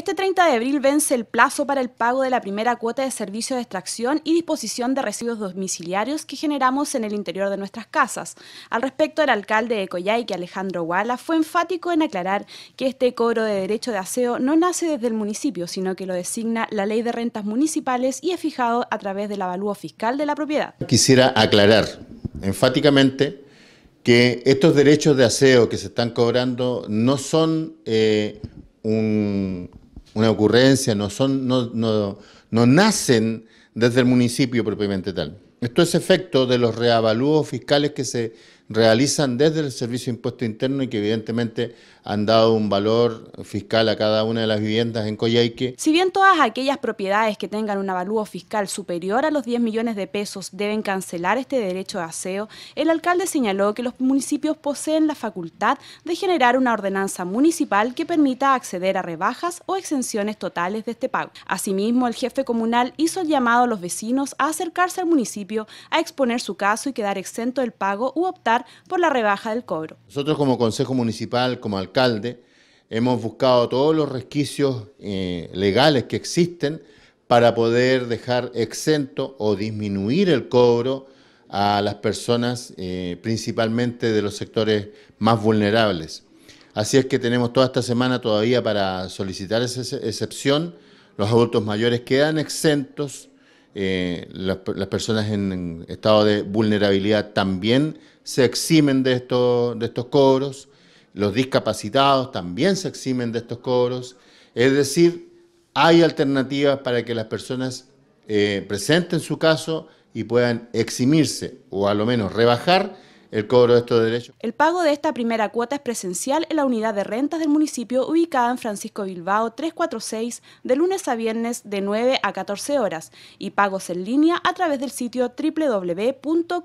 Este 30 de abril vence el plazo para el pago de la primera cuota de servicio de extracción y disposición de residuos domiciliarios que generamos en el interior de nuestras casas. Al respecto, el alcalde de Coyhaique, Alejandro Guala, fue enfático en aclarar que este cobro de derecho de aseo no nace desde el municipio, sino que lo designa la Ley de Rentas Municipales y es fijado a través del avalúo fiscal de la propiedad. Quisiera aclarar enfáticamente que estos derechos de aseo que se están cobrando no son eh, un una ocurrencia, no, son, no, no, no nacen desde el municipio propiamente tal. Esto es efecto de los reavalúos fiscales que se realizan desde el Servicio Impuesto Interno y que evidentemente han dado un valor fiscal a cada una de las viviendas en Coyhaique. Si bien todas aquellas propiedades que tengan un avalúo fiscal superior a los 10 millones de pesos deben cancelar este derecho de aseo, el alcalde señaló que los municipios poseen la facultad de generar una ordenanza municipal que permita acceder a rebajas o exenciones totales de este pago. Asimismo, el jefe comunal hizo el llamado a los vecinos a acercarse al municipio a exponer su caso y quedar exento del pago u optar por la rebaja del cobro. Nosotros como Consejo Municipal, como alcalde, hemos buscado todos los resquicios eh, legales que existen para poder dejar exento o disminuir el cobro a las personas eh, principalmente de los sectores más vulnerables. Así es que tenemos toda esta semana todavía para solicitar esa excepción. Los adultos mayores quedan exentos eh, las, personas en, estado de vulnerabilidad también se eximen de, estos cobros, los discapacitados también se eximen de estos cobros, es decir, hay alternativas para que las personas eh, presenten su caso y puedan eximirse o a lo menos rebajar el cobro de estos derechos. El pago de esta primera cuota es presencial en la unidad de rentas del municipio ubicada en Francisco Bilbao 346 de lunes a viernes de 9 a 14 horas y pagos en línea a través del sitio www.coyaique.cl.